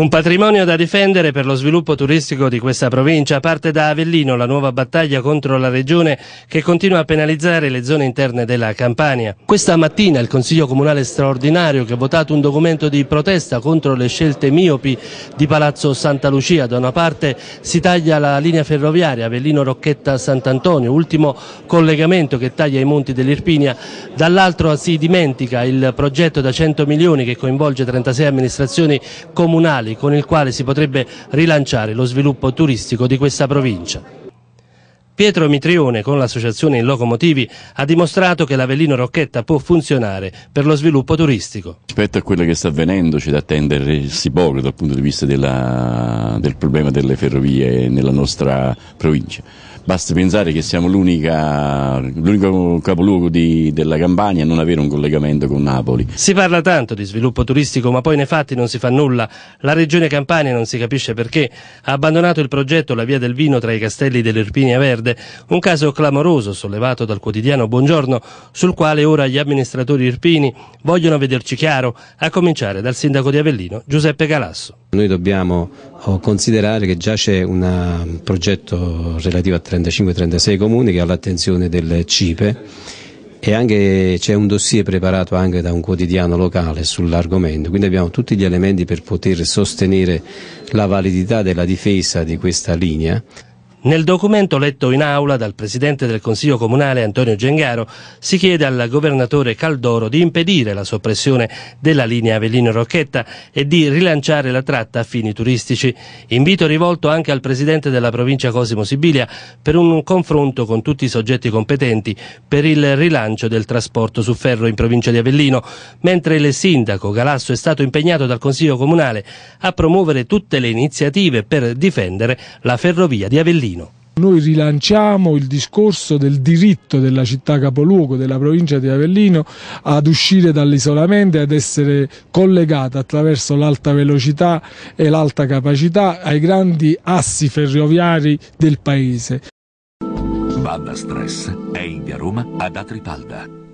Un patrimonio da difendere per lo sviluppo turistico di questa provincia parte da Avellino la nuova battaglia contro la regione che continua a penalizzare le zone interne della Campania. Questa mattina il Consiglio Comunale straordinario che ha votato un documento di protesta contro le scelte miopi di Palazzo Santa Lucia. Da una parte si taglia la linea ferroviaria Avellino-Rocchetta-Sant'Antonio, ultimo collegamento che taglia i monti dell'Irpinia, dall'altro si dimentica il progetto da 100 milioni che coinvolge 36 amministrazioni comunali locali con il quale si potrebbe rilanciare lo sviluppo turistico di questa provincia. Pietro Mitrione con l'associazione In Locomotivi ha dimostrato che l'Avellino Rocchetta può funzionare per lo sviluppo turistico. Rispetto a quello che sta avvenendo c'è da attendere attendersi poco dal punto di vista della, del problema delle ferrovie nella nostra provincia. Basta pensare che siamo l'unico capoluogo di, della Campania a non avere un collegamento con Napoli. Si parla tanto di sviluppo turistico, ma poi nei fatti non si fa nulla. La regione Campania non si capisce perché ha abbandonato il progetto La Via del Vino tra i castelli dell'Irpinia Verde, un caso clamoroso sollevato dal quotidiano Buongiorno, sul quale ora gli amministratori irpini vogliono vederci chiaro, a cominciare dal sindaco di Avellino, Giuseppe Galasso. Noi dobbiamo oh, considerare che già c'è un um, progetto relativo a 35-36 comuni che ha l'attenzione del CIPE e anche c'è un dossier preparato anche da un quotidiano locale sull'argomento, quindi abbiamo tutti gli elementi per poter sostenere la validità della difesa di questa linea. Nel documento letto in aula dal presidente del Consiglio Comunale Antonio Gengaro si chiede al governatore Caldoro di impedire la soppressione della linea Avellino-Rocchetta e di rilanciare la tratta a fini turistici. Invito rivolto anche al presidente della provincia Cosimo Sibilia per un confronto con tutti i soggetti competenti per il rilancio del trasporto su ferro in provincia di Avellino, mentre il sindaco Galasso è stato impegnato dal Consiglio Comunale a promuovere tutte le iniziative per difendere la ferrovia di Avellino. Torino. Noi rilanciamo il discorso del diritto della città capoluogo, della provincia di Avellino, ad uscire dall'isolamento e ad essere collegata attraverso l'alta velocità e l'alta capacità ai grandi assi ferroviari del paese. Banda Stress è in via Roma ad Atripalda.